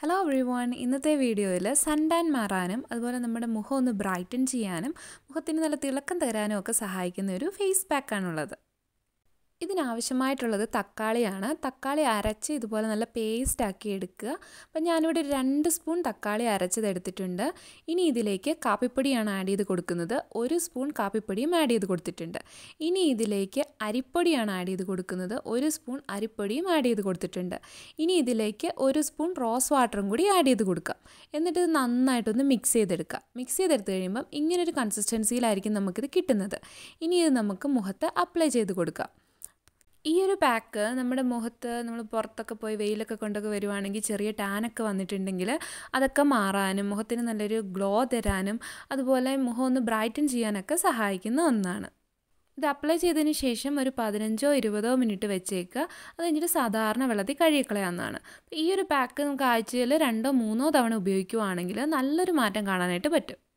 hello every one ഇന്നത്തെ വീഡിയോയിൽ suntan മാറാനും അതുപോലെ നമ്മുടെ മുഖം ഒന്ന് ബ്രൈറ്റൻ ചെയ്യാനും മുഖത്തിന് നല്ല തിളക്കം തരാനും ഒക്കെ സഹായിക്കുന്ന ഒരു ഫേസ് പാക്കാണുള്ളത് ഇതിനാവശ്യമായിട്ടുള്ളത് തക്കാളിയാണ് തക്കാളി അരച്ച് ഇതുപോലെ നല്ല പേസ്റ്റ് ആക്കി എടുക്കുക അപ്പം ഞാനിവിടെ രണ്ട് സ്പൂൺ തക്കാളി അരച്ചത് എടുത്തിട്ടുണ്ട് ഇനി ഇതിലേക്ക് കാപ്പിപ്പൊടിയാണ് ആഡ് ചെയ്ത് കൊടുക്കുന്നത് ഒരു സ്പൂൺ കാപ്പിപ്പൊടിയും ആഡ് ചെയ്ത് കൊടുത്തിട്ടുണ്ട് ഇനി ഇതിലേക്ക് അരിപ്പൊടിയാണ് ആഡ് ചെയ്ത് കൊടുക്കുന്നത് ഒരു സ്പൂൺ അരിപ്പൊടിയും ആഡ് ചെയ്ത് കൊടുത്തിട്ടുണ്ട് ഇനി ഇതിലേക്ക് ഒരു സ്പൂൺ റോസ് വാട്ടറും കൂടി ആഡ് ചെയ്ത് കൊടുക്കാം എന്നിട്ട് ഇത് നന്നായിട്ടൊന്ന് മിക്സ് ചെയ്തെടുക്കുക മിക്സ് ചെയ്തെടുത്ത് കഴിയുമ്പം ഇങ്ങനൊരു കൺസിസ്റ്റൻസിയിലായിരിക്കും നമുക്കിത് കിട്ടുന്നത് ഇനി ഇത് നമുക്ക് മുഖത്ത് അപ്ലൈ ചെയ്ത് കൊടുക്കാം ഈ ഒരു പാക്ക് നമ്മുടെ മുഖത്ത് നമ്മൾ പുറത്തൊക്കെ പോയി വെയിലൊക്കെ കൊണ്ടൊക്കെ വരുവാണെങ്കിൽ ചെറിയ ടാനൊക്കെ വന്നിട്ടുണ്ടെങ്കിൽ അതൊക്കെ മാറാനും മുഖത്തിന് നല്ലൊരു ഗ്ലോ തരാനും അതുപോലെ മുഖം ഒന്ന് ബ്രൈറ്റൻ ചെയ്യാനൊക്കെ സഹായിക്കുന്ന ഒന്നാണ് ഇത് അപ്ലൈ ചെയ്തതിന് ശേഷം ഒരു പതിനഞ്ചോ ഇരുപതോ മിനിറ്റ് വെച്ചേക്കുക അത് കഴിഞ്ഞിട്ട് സാധാരണ വെള്ളത്തിൽ കഴുകിക്കളയാവുന്നതാണ് ഈ ഒരു പാക്ക് നമുക്ക് ആഴ്ചയിൽ രണ്ടോ മൂന്നോ തവണ ഉപയോഗിക്കുവാണെങ്കിൽ നല്ലൊരു മാറ്റം കാണാനായിട്ട് പറ്റും